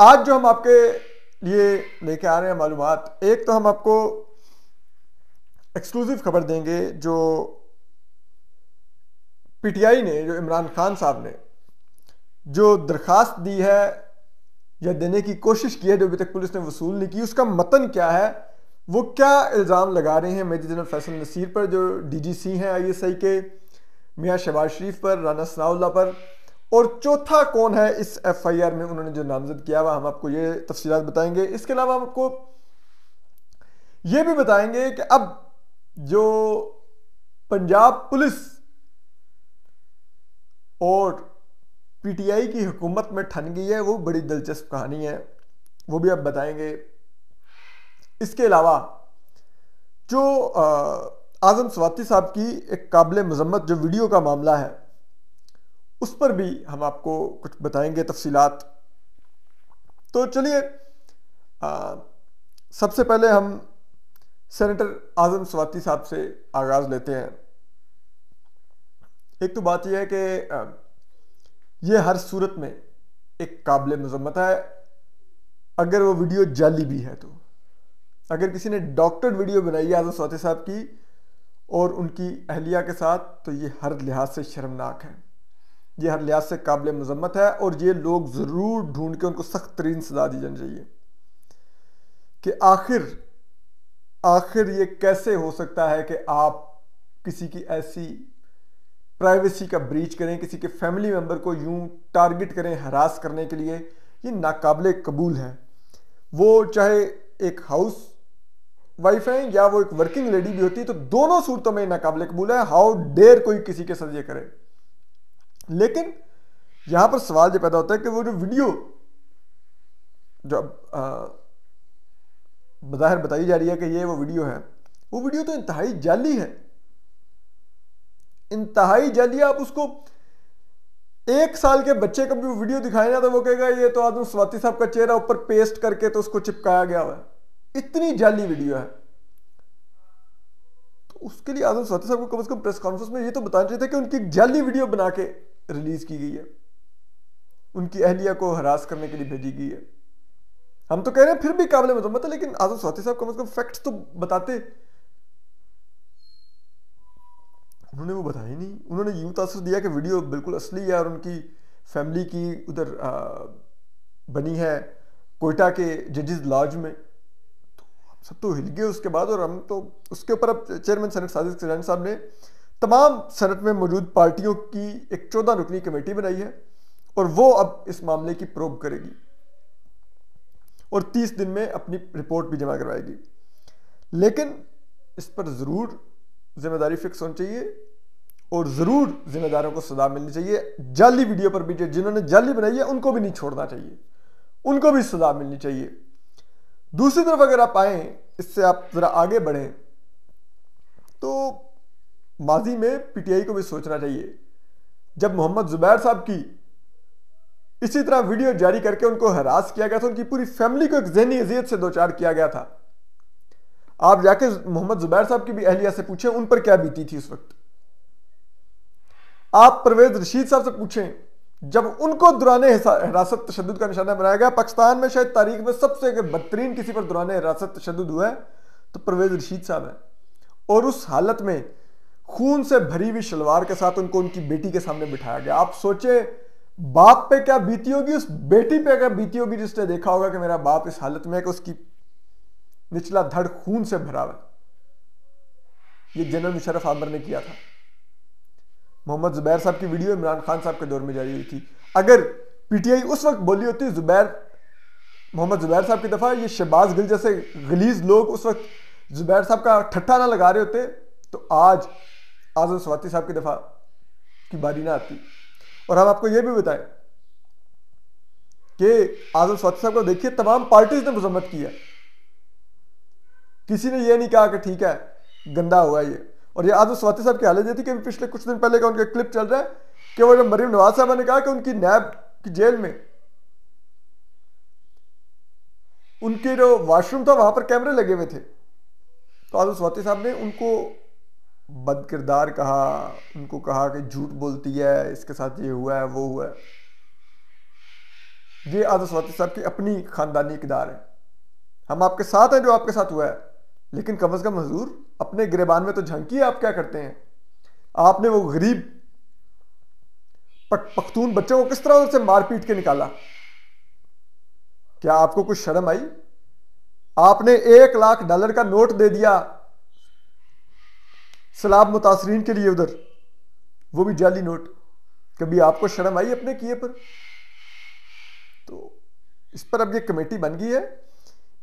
आज जो हम आपके लिए लेके आ रहे हैं मालूम एक तो हम आपको एक्सक्लूसिव खबर देंगे जो पीटीआई ने जो इमरान खान साहब ने जो दरख्वास्त दी है या देने की कोशिश की है जो अभी तक पुलिस ने वसूल नहीं की उसका मतन क्या है वो क्या इल्ज़ाम लगा रहे हैं मेजर जनरल फैसल नसीर पर जो डीजीसी हैं आईएसआई के मियाँ शहबाज शरीफ पर राना सनाउल्ला पर और चौथा कौन है इस एफआईआर में उन्होंने जो नामजद किया हुआ हम आपको ये तफसी बताएंगे इसके अलावा हम आपको ये भी बताएंगे कि अब जो पंजाब पुलिस और पीटीआई की हुकूमत में ठन गई है वो बड़ी दिलचस्प कहानी है वो भी आप बताएंगे इसके अलावा जो आज़म स्वाति साहब की एक काबिल मजम्मत जो वीडियो का मामला है उस पर भी हम आपको कुछ बताएंगे तफसीलात तो चलिए सबसे पहले हम सेनेटर आज़म स्वाति साहब से आगाज़ लेते हैं एक तो बात यह है कि यह हर सूरत में एक काबिल मजम्मत है अगर वो वीडियो जाली भी है तो अगर किसी ने डॉक्टर्ड वीडियो बनाई है आज़म स्वाति साहब की और उनकी अहलिया के साथ तो ये हर लिहाज से शर्मनाक है ये हर लिहाज से काबिल मजम्मत है और ये लोग ज़रूर ढूंढ के उनको सख्त तरीन सजा दी जानी चाहिए कि आखिर आखिर ये कैसे हो सकता है कि आप किसी की ऐसी प्राइवेसी का ब्रीच करें किसी के फैमिली मेंबर को यूं टारगेट करें हरास करने के लिए ये नाकबिल कबूल है वो चाहे एक हाउस वाइफ है या वो एक वर्किंग लेडी भी होती है तो दोनों सूरतों में नाकबिल कबूल है हाउ डेयर कोई किसी के साथ ये करे लेकिन यहां पर सवाल जो पैदा होता है कि वो जो वीडियो जो बाहर बताई जा रही है कि ये वो वीडियो है वो वीडियो तो इंतहाई जाली है इंतहाई जाली आप उसको एक साल के बच्चे को भी वीडियो दिखाया जाता तो वो कहेगा ये तो आदम स्वाति साहब का चेहरा ऊपर पेस्ट करके तो उसको चिपकाया गया है इतनी जाली वीडियो है तो उसके लिए आदम स्वाति साहब को कम से कम प्रेस कॉन्फ्रेंस में ये तो बताना चाहिए था कि उनकी जाली वीडियो बना के रिलीज़ की गई है उनकी अहलिया को हरास करने के लिए भेजी गई है हम तो कह रहे हैं फिर भी काबिल मजम्मत मतलब है लेकिन आजम स्वाति साहब कम अज कम फैक्ट तो बताते उन्होंने वो बताया नहीं उन्होंने यूँ तासर दिया कि वीडियो बिल्कुल असली है और उनकी फैमिली की उधर बनी है कोयटा के जजेस लॉज में तो हम सब तो हिल गए उसके बाद और हम तो उसके ऊपर अब चेयरमैन सेनेट साजिद साहब ने तमाम सनत में मौजूद पार्टियों की एक चौदह रुकनी कमेटी बनाई है और वो अब इस मामले की प्रोब करेगी और तीस दिन में अपनी रिपोर्ट भी जमा करवाएगी लेकिन इस पर ज़रूर जिम्मेदारी फिक्स होनी चाहिए और ज़रूर जिम्मेदारों को सजा मिलनी चाहिए जाली वीडियो पर भी जिन्होंने जाली बनाई है उनको भी नहीं छोड़ना चाहिए उनको भी सजा मिलनी चाहिए दूसरी तरफ अगर आप आए इससे आप ज़रा आगे बढ़ें तो माजी में पीटीआई को भी सोचना चाहिए जब मोहम्मद जुबैर साहब की इसी तरह वीडियो जारी करके उनको हरास किया गया था उनकी पूरी फैमिली को एक जहनी अजियत से दो चार किया गया था आप जाके मोहम्मद जुबैर साहब की भी अहलिया से पूछें उन पर क्या बीती थी उस वक्त आप परवेज रशीद साहब से पूछें जब उनको दुराने हिरासत तशद का निशाना बनाया गया पाकिस्तान में शायद तारीख में सबसे अगर बदतरीन किसी पर दुराने हिरासत तशद हुआ है तो परवेज रशीद साहब है और उस हालत में खून से भरी हुई शलवार के साथ उनको उनकी बेटी के सामने बिठाया गया आप सोचे बाप पे क्या बीती होगी उस बेटी पे क्या बीती होगी जिसने देखा होगा कि मेरा बाप इस हालत में है कि उसकी निचला धड़ खून से भरा हुआ ये जनरल मुशरफ आमर ने किया था मोहम्मद जुबैर साहब की वीडियो इमरान खान साहब के दौर में जारी हुई थी अगर पीटीआई उस वक्त बोली होती जुबैर मोहम्मद जुबैर साहब की दफ़ा ये शहबाज गिल जैसे गलीज लोग उस वक्त जुबैर साहब का ठट्ठा ना लगा रहे होते तो आज आजम स्वाति साहब की दफ़ा की बारी ना आती और हम आपको यह भी बताएं कि आजम स्वाति साहब को देखिए तमाम पार्टीज ने मजम्मत किया किसी ने यह नहीं कहा कि ठीक है गंदा हुआ ये और ये आजम स्वाति साहब की हालत ये थी कि पिछले कुछ दिन पहले का उनका क्लिप चल रहा है कि वो जब मरीम नवाज साहब ने कहा कि उनकी नैब की जेल में उनके जो वॉशरूम था वहां पर कैमरे लगे हुए थे तो आजम स्वाति साहब ने उनको बद किरदार कहा उनको कहा कि झूठ बोलती है इसके साथ ये हुआ है वो हुआ है ये आदर्श साहब की अपनी ख़ानदानी किदार है हम आपके साथ हैं जो आपके साथ हुआ है लेकिन कम अज़ कम हजूर अपने गिरबान में तो झंकी आप क्या करते हैं आपने वो गरीब पख्तून बच्चों को किस तरह उनसे मार पीट के निकाला क्या आपको कुछ शर्म आई आपने एक लाख डॉलर का नोट दे दिया सलाब मुतासरीन के लिए उधर वो भी जाली नोट कभी आपको शर्म आई अपने किए पर तो इस पर अब ये कमेटी बन गई है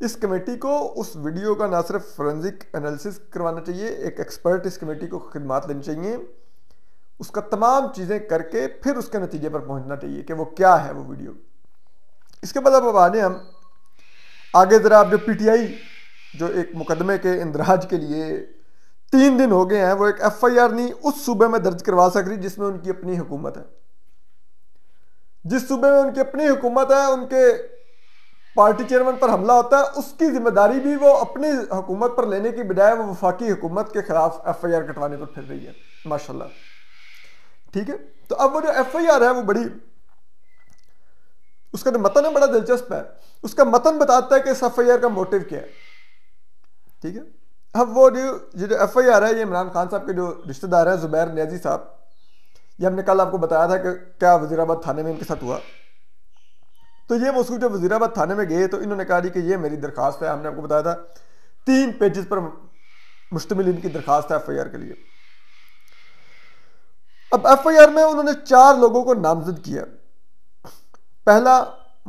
इस कमेटी को उस वीडियो का ना सिर्फ फॉरेंसिक एनालिसिस करवाना चाहिए एक एक्सपर्ट इस कमेटी को खिदमात लेनी चाहिए उसका तमाम चीज़ें करके फिर उसके नतीजे पर पहुंचना चाहिए कि वो क्या है वो वीडियो इसके बाद अब आने हम आगे ज़रा आप जो पीटीआई जो एक मुकदमे के इंदराज के लिए तीन दिन हो गए हैं वो एक एफ आई आर नहीं उस सूबे में दर्ज करवा सक रही जिसमें उनकी अपनी हुकूमत है जिस सूबे में उनकी अपनी हुकूमत है उनके पार्टी चेयरमैन पर हमला होता है उसकी जिम्मेदारी भी वो अपनी हुकूमत पर लेने की बजाय वो वफाकी हुकूमत के खिलाफ एफ आई आर कटवाने पर फिर रही है माशाल्लाह ठीक है तो अब वो जो एफ आई आर है वो बड़ी उसका जो मतन है बड़ा दिलचस्प है उसका मतन बताता है कि इस एफ आई आर का मोटिव क्या है ठीक है अब वो जो ये जो एफ आई आर है ये इमरान खान साहब के जो रिश्तेदार हैं ज़ुबैर न्याजी साहब ये हमने कल आपको बताया था कि क्या वजीराबाद थाने में इनके साथ हुआ तो ये मुस्कुर जब वजीराबाद थाने में गए तो इन्होंने कहा कि ये मेरी दरख्वास्त है हमने आपको बताया था तीन पेजेस पर मुश्तमिल इनकी दरख्वास्त है एफ आई आर के लिए अब एफ आई आर में उन्होंने चार लोगों को नामजद किया पहला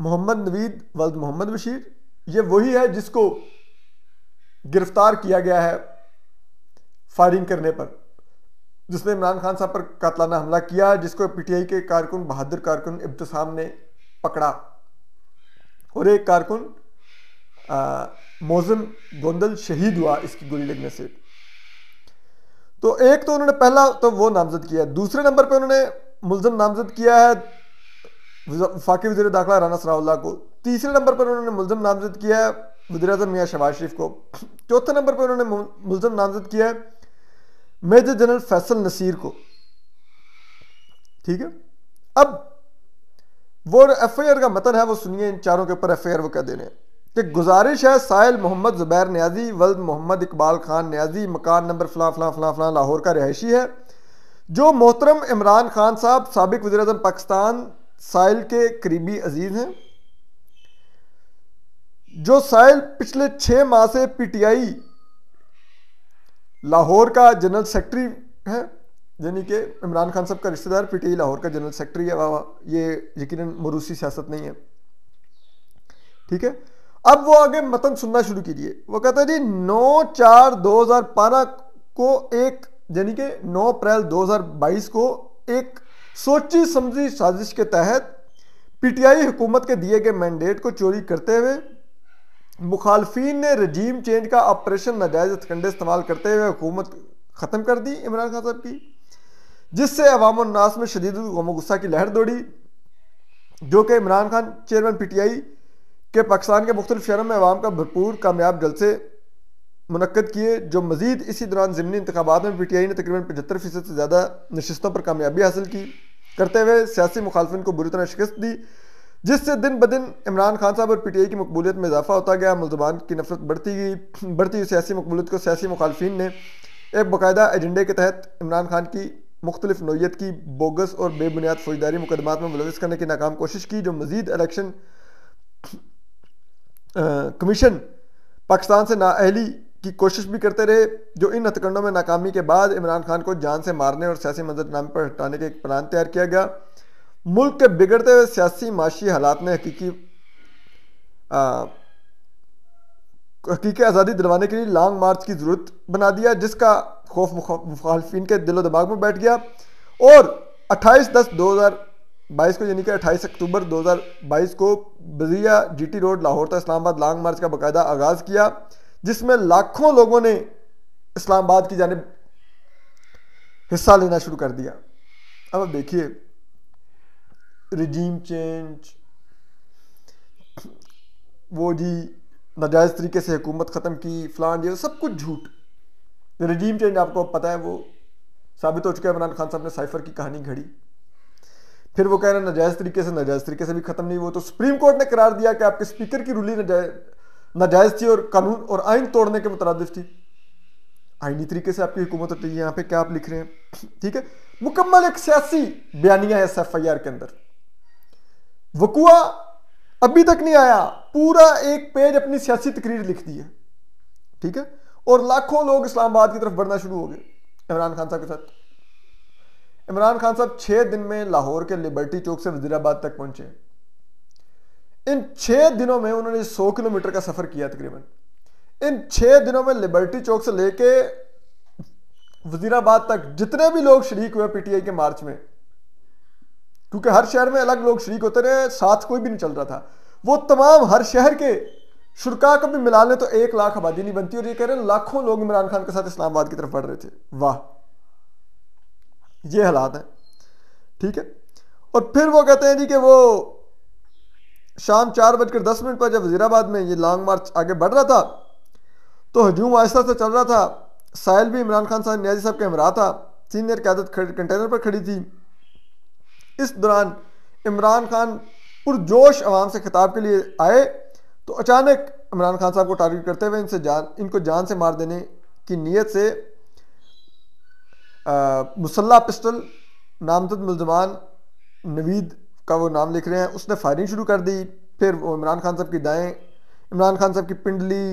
मोहम्मद नवीद वल्द मोहम्मद बशीर ये वही है जिसको गिरफ्तार किया गया है फायरिंग करने पर जिसने इमरान खान साहब पर कातलाना हमला किया जिसको पीटीआई के कारकुन बहादुर कारकुन इब्तसाम ने पकड़ा और एक कारकुन मोजम गोंदल शहीद हुआ इसकी गोली लगने से तो एक तो उन्होंने पहला तो वो नामजद किया दूसरे नंबर पर उन्होंने मुलजम नामजद किया है फाके वजी दाखिला राना सराउल्ला को तीसरे नंबर पर उन्होंने मुलजम नामजद किया है वजी अजम मियाँ शहबाज शरीफ को चौथे नंबर पर उन्होंने मुलजम नामजद किया है मेजर जनरल फैसल नसीर को ठीक है अब वो एफ आई आर का मतन है वो सुनिए इन चारों के ऊपर एफ आई आर वो कह दे रहे हैं कि गुजारिश है साहिल मोहम्मद जुबैर न्याजी वल्द मोहम्मद इकबाल खान न्याजी मकान नंबर फलां फलां फला फला लाहौर का रिहायशी है जो मोहतरम इमरान खान साहब सबक वजी पाकिस्तान साहिल के करीबी अजीज़ हैं जो साहिल पिछले छः माह से पीटीआई लाहौर का जनरल सेक्रेटरी है यानी कि इमरान खान साहब का रिश्तेदार पीटीआई लाहौर का जनरल सेक्रेटरी है वाह ये यकीन मरूसी सियासत नहीं है ठीक है अब वो आगे मतन सुनना शुरू कीजिए वो कहता है जी नौ चार दो हजार बारह को एक यानी कि नौ अप्रैल दो हजार बाईस को एक सोची समझी साजिश के तहत पीटीआई हुकूमत के दिए गए मैंडेट को चोरी करते हुए मुखालफी ने रजीम चेंज का ऑपरेशन नाजायज हथकंडे इस्तेमाल करते हुए हुकूमत ख़त्म कर दी इमरान खान साहब की जिससे अवाम में शदीद गम गुस्सा की लहर दौड़ी जो कि Imran Khan chairman P T I के पाकिस्तान के मुख्तलिफ शहरों में अवाम का भरपूर कामयाब जलसे मनक़द किए जो मज़ीद इसी दौरान ज़मनी इंतबात में पी टी आई ने तकरीबन पचहत्तर फ़ीसद से ज़्यादा नशस्तों पर कामयाबी हासिल की करते हुए सियासी मुखालफन को बुरी तरह शिकस्त दी जिससे दिन ब दिन इमरान खान साहब और पी टी आई की मकबूलियत में इजाफा होता गया मुलजमान की नफरत बढ़ती गई बढ़ती हुई सियासी मकबूलियत को सियासी मुखालफी ने एक बाकायदा एजेंडे के तहत इमरान खान की मुख्तलिफ नोयत की बोगस और बेबुनियाद फौजदारी मुकदमा में मुलविस करने की नाकाम कोशिश की जो मजीद इलेक्शन कमीशन पाकिस्तान से नाअहली की कोशिश भी करते रहे जो इन हथकंडों में नाकामी के बाद इमरान खान को जान से मारने और सियासी मंजरनामे पर हटाने के एक प्लान तैयार किया गया मुल्क के बिगड़ते हुए सियासी माशी हालात में हकीकी हकीकी आज़ादी दिलवाने के लिए लॉन्ग मार्च की ज़रूरत बना दिया जिसका खौफ मुखालफी के दिलो दिमाग में बैठ गया और 28 दस 2022 को यानी कि 28 अक्टूबर 2022 को बजिया जीटी रोड लाहौर था इस्लामाबाद लॉन्ग मार्च का बाकायदा आगाज़ किया जिसमें लाखों लोगों ने इस्लामाबाद की जानब हिस्सा लेना शुरू कर दिया अब देखिए रिजीम चेंज वो जी नाजायज़ तरीके से हुकूमत ख़त्म की फ़लान ये सब कुछ झूठ रिजीम चेंज आपको पता है वो साबित हो चुका है इमरान खान साहब ने साइफर की कहानी घड़ी फिर वो कह रहे हैं नाजायज़ तरीके से नाजायज़ तरीके से भी ख़त्म नहीं हुआ तो सुप्रीम कोर्ट ने करार दिया कि आपके स्पीकर की रूली नाजायज़ थी और कानून और आइन तोड़ने के मुतरद थी आइनी तरीके से आपकी हुकूमत होती है यहाँ पे क्या आप लिख रहे हैं ठीक है मुकम्मल एक सियासी बयानियाँ है एस एफ आई आर के अंदर वकुआ अभी तक नहीं आया पूरा एक पेज अपनी सियासी तकरीर लिख दी है ठीक है और लाखों लोग इस्लामाबाद की तरफ बढ़ना शुरू हो गए इमरान खान साहब के साथ इमरान खान साहब छह दिन में लाहौर के लिबर्टी चौक से वजीराबाद तक पहुंचे इन छह दिनों में उन्होंने सौ किलोमीटर का सफ़र किया तकरीबन इन छह दिनों में लिबर्टी चौक से लेके वजीराबाद तक जितने भी लोग शरीक हुए पीटीआई के मार्च में क्योंकि हर शहर में अलग लोग शरीक होते रहे साथ कोई भी नहीं चल रहा था वो तमाम हर शहर के शुरा को भी मिला लें तो एक लाख आबादी नहीं बनती और ये कह रहे हैं लाखों लोग इमरान खान के साथ इस्लामाबाद की तरफ बढ़ रहे थे वाह ये हालात हैं ठीक है और फिर वो कहते हैं जी कि वो शाम चार बजकर दस मिनट पर जब वजीराबाद में ये लॉन्ग मार्च आगे बढ़ रहा था तो हजूम आहिस्ता से चल रहा था साहिल भी इमरान खान साहब न्याजी साहब के हमरा था सीनियर क्यादत कंटेनर पर खड़ी थी इस दौरान इमरान खान पुरजोश आवाम से खिताब के लिए आए तो अचानक इमरान खान साहब को टारगेट करते हुए इनसे जान इनको जान से मार देने की नीयत से मुसल्ला पिस्टल नामजद मुलजमान नवीद का वो नाम लिख रहे हैं उसने फायरिंग शुरू कर दी फिर वो इमरान खान साहब की दाएँ इमरान खान साहब की पिंडली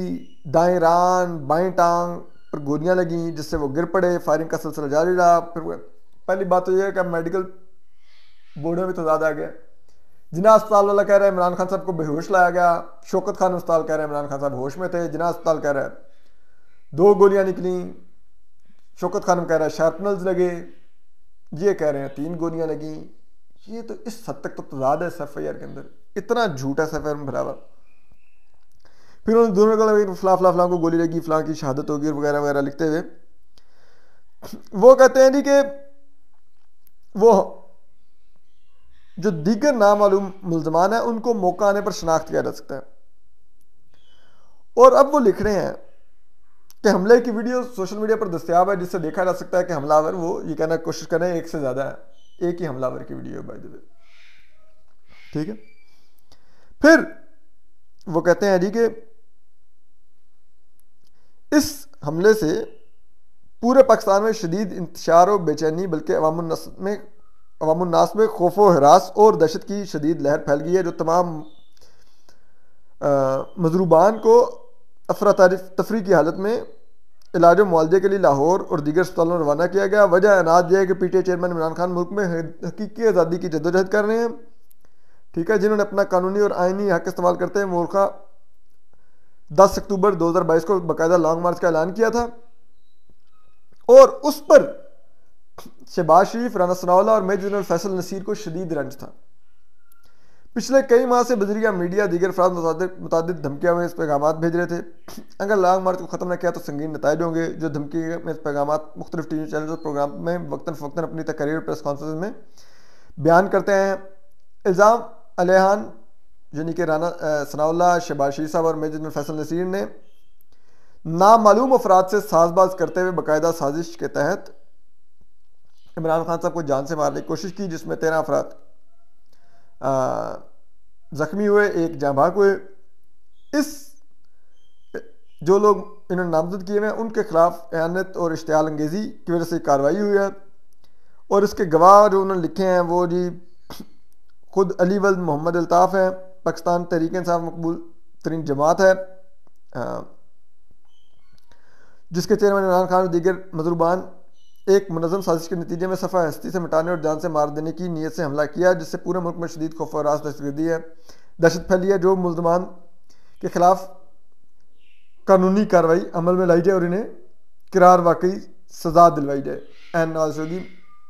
दाएँ रान बाएँ टांग पर गोलियाँ लगीं जिससे वो गिर पड़े फायरिंग का सिलसिला जारी रहा फिर पहली बात तो यह है कि मेडिकल बूढ़े में तजाद तो आ गया जिना अस्पताल वाला कह रहा है इमरान खान साहब को बेहोश लाया गया शौकत खान अस्पताल कह रहे हैं इमरान खान साहब होश में थे जिना अस्पताल कह रहा है दो गोलियां निकली शौकत खान कह रहा है शार्पनल्स लगे ये कह रहे हैं तीन गोलियां लगी ये तो इस हद तक तो तजाद है एफ आई आर के अंदर इतना झूठ है सफ आई आर में भरा हुआ फिर उन्होंने दोनों का फला फला फला को गोली लगी फला की शहादत होगी वगैरह वगैरह लिखते हुए वो कहते हैं जी कि वो जो दीगर नामालूम मुलजमान है उनको मौका आने पर शनाख्त किया जा सकता है और अब वो लिख रहे हैं कि हमले की वीडियो सोशल मीडिया पर दस्तियाब है जिससे देखा जा सकता है कि हमलावर वो ये कहना कोशिश करें एक से ज़्यादा है एक ही हमलावर की वीडियो बाय द ठीक है फिर वो कहते हैं जी के इस हमले से पूरे पाकिस्तान में शदीद इंतशार और बेचैनी बल्कि अवाम में अवामनास में खौफ हरास और दहशत की शदीद लहर फैल गई है जो तमाम मजरूबान को अफरा तारीफ तफरी की हालत में इलाज मुआवजे के लिए लाहौर और दीगर अस्पतालों में रवाना किया गया वजह अनाज यह है कि P T I chairman Imran Khan मुल्क में हकीकी आज़ादी की जदोजहद कर रहे हैं ठीक है जिन्होंने अपना कानूनी और आइनी हक इस्तेमाल करते हैं मोरखा दस अक्टूबर दो हज़ार बाईस को बाकायदा लॉन्ग मार्च का ऐलान किया था और उस पर शहबाज शरीफ राना सनावला और मेजर जनरल फैसल नसीर को शदीद रंज था पिछले कई माह से बजरिया मीडिया दीगर अफराद मुतद धमकियों में इस पैगाम भेज रहे थे अगर लॉन्ग मार्च को ख़त्म न किया तो संगीन नतज होंगे जो धमकी में इस पैगाम मुख्तलिफ टी वी चैनल और प्रोग्राम में वक्ता फ़क्ता अपनी तकरीर प्रेस कॉन्फ्रेंस में बयान करते हैं इल्ज़ाम अलहान यानी कि राना सनाउल्ला शहबाज शरीफ साहब और मेजर जनरल फैसल नसीर ने नामालूम अफराद से साजबाज करते हुए बाकायदा साजिश के तहत इमरान खान साहब को जान से मारने की कोशिश की जिसमें तेरह अफराद ज़ख्मी हुए एक भाग हुए इस जो लोग इन्होंने नामजद किए हुए हैं उनके खिलाफ एनत और इश्तियाल अंगेज़ी की वजह से कार्रवाई हुई है और इसके गवाह जो उन्होंने लिखे हैं वो जी खुद अली वल्द मोहम्मद अल्ताफ़ हैं पाकिस्तान तहरीक इंसाफ मकबूल तरीन जमात है जिसके चेयरमैन इमरान खान और दीगर मजरूबान एक मनजम साजिश के नतीजे में सफ़ा हस्ती से मिटाने और जान से मार देने की नीयत से हमला किया जिससे पूरे मुल्क में शदीद खौफ और दहशतगर्दी है दहशत फैली है जो मुलजमान के खिलाफ कानूनी कार्रवाई अमल में लाई जाए और इन्हें किरार वाकई सजा दिलवाई जाए एन नाजोगी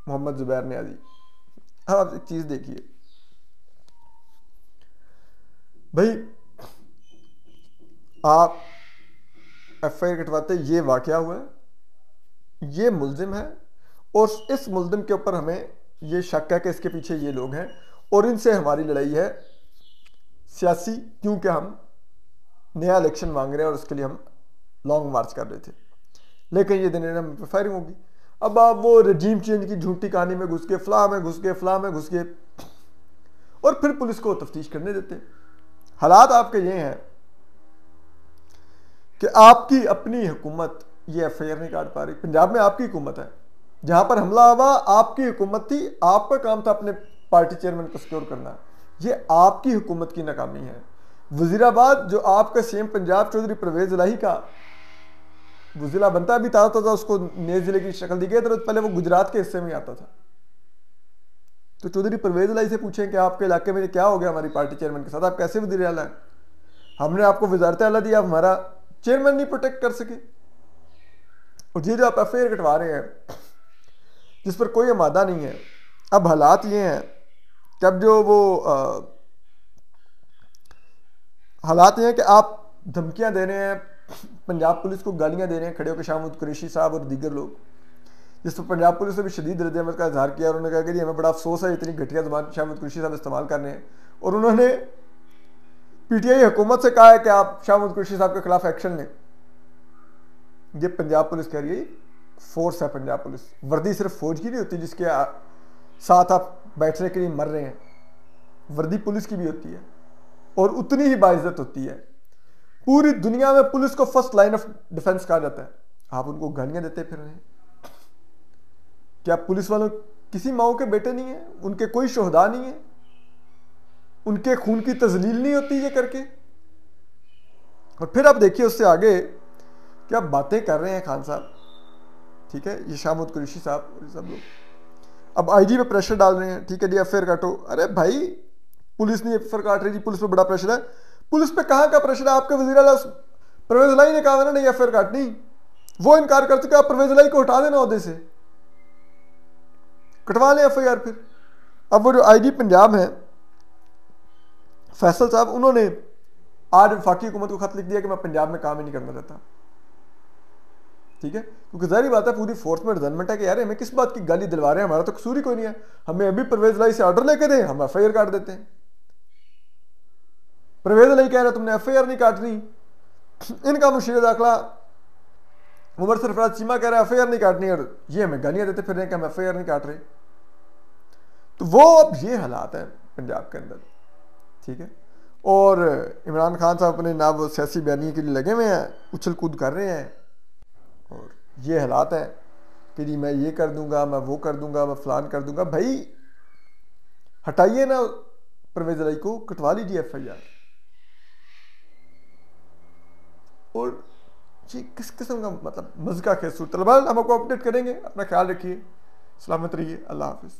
मोहम्मद जुबैर ने आदि अब आप एक चीज़ देखिए भाई आप एफ आई कटवाते ये वाक़ हुआ है ये मुलजिम है और इस मुलजिम के ऊपर हमें ये शक है कि इसके पीछे ये लोग हैं और इनसे हमारी लड़ाई है सियासी क्योंकि हम नया इलेक्शन मांग रहे हैं और उसके लिए हम लॉन्ग मार्च कर रहे थे लेकिन ये दिन हम पे फायरिंग होगी अब आप वो रजीम चेंज की झूठी कहानी में घुस के फला में घुस के फला में घुस के और फिर पुलिस को तफ्तीश करने देते हालात आपके ये हैं कि आपकी अपनी हुकूमत ये एफ नहीं काट पा रही पंजाब में आपकी हुकूमत है जहाँ पर हमला हुआ आपकी हुकूमत थी आपका काम था अपने पार्टी चेयरमैन को सिक्योर करना ये आपकी हुकूमत की नाकामी है वजीराबाद जो आपका सीएम पंजाब चौधरी परवेज लाही का वो ज़िला बनता भी ताज़ा था तो तो उसको नए ज़िले की शक्ल दी गई तो पहले वो गुजरात के हिस्से में आता था तो चौधरी परवेज लाई से पूछे कि आपके इलाके में क्या हो गया हमारी पार्टी चेयरमैन के साथ आप कैसे वजीर आला हमने आपको वजारत आला दिया हमारा चेयरमैन नहीं प्रोटेक्ट कर सके और ये जो आप एफ कटवा रहे हैं जिस पर कोई आमादा नहीं है अब हालात ये हैं कि अब जो वो हालात ये हैं कि आप धमकियां दे रहे हैं पंजाब पुलिस को गालियां दे रहे हैं खड़े होकर शामुद कुरेशी साहब और दीगर लोग जिस पर पंजाब पुलिस ने भी शदीद रद्द अमल का इजहार किया और उन्होंने कहा कि हमें बड़ा अफसोस है इतनी घटिया जबान शामुद कुरेशी साहब इस्तेमाल कर रहे हैं और उन्होंने पीटीआई हुकूमत से कहा है कि आप शाह महमूद साहब के खिलाफ एक्शन लें ये पंजाब पुलिस कह रही है फोर्स है पंजाब पुलिस वर्दी सिर्फ फौज की नहीं होती जिसके साथ आप बैठने के लिए मर रहे हैं वर्दी पुलिस की भी होती है और उतनी ही बाइज्जत होती है पूरी दुनिया में पुलिस को फर्स्ट लाइन ऑफ डिफेंस कहा जाता है आप उनको गालियां देते फिर रहे क्या पुलिस वालों किसी माओ के बेटे नहीं है उनके कोई शोहदा नहीं है उनके खून की तजलील नहीं होती ये करके और फिर आप देखिए उससे आगे क्या बातें कर रहे हैं खान साहब ठीक है ये शाह कुरेशी साहब सब लोग अब आईजी पे प्रेशर डाल रहे हैं ठीक है जी एफ काटो अरे भाई पुलिस नहीं एफ काट रही जी पुलिस पे बड़ा प्रेशर है पुलिस पे कहाँ का प्रेशर है आपके वजीर अला लाई ने कहा था ना नहीं एफ काटनी वो इनकार कर चुके आप प्रवेज लाई को हटा देना अहदे से कटवा लें एफ फिर अब वो जो आई जी पंजाब है फैसल साहब उन्होंने आज वफाकी हुकूमत को खत लिख दिया कि मैं पंजाब में काम ही नहीं करना चाहता ठीक है क्योंकि जहरी बात है पूरी फोर्स में रिजनमेंट है कि यार हमें किस बात की गाली दिलवा रहे हैं हमारा तो कसूर ही कोई नहीं है हमें अभी परवेज लाई से ऑर्डर लेके दे हम एफ काट देते हैं परवेज अली कह रहे तुमने एफ आई आर नहीं काटनी इनका मुशीर दाखिला उमर सरफराज चीमा कह रहे है एफ आई आर नहीं काटनी और ये हमें गालियां देते फिर रहे हैं कि हम एफ आई आर नहीं काट रहे तो वो अब ये हालात हैं पंजाब के अंदर ठीक है और इमरान खान साहब अपने नाब सियासी बयानी के लिए लगे हुए हैं उछल कूद कर रहे हैं ये हालात है कि जी मैं ये कर दूंगा मैं वो कर दूंगा मैं फलान कर दूंगा भाई हटाइए ना परवेज रई को कटवा लीजिए एफ आई आर और जी किस किस्म का मतलब मज़का खेसूर तलबा हम आपको अपडेट करेंगे अपना ख्याल रखिए सलामत रहिए अल्लाह हाफिज़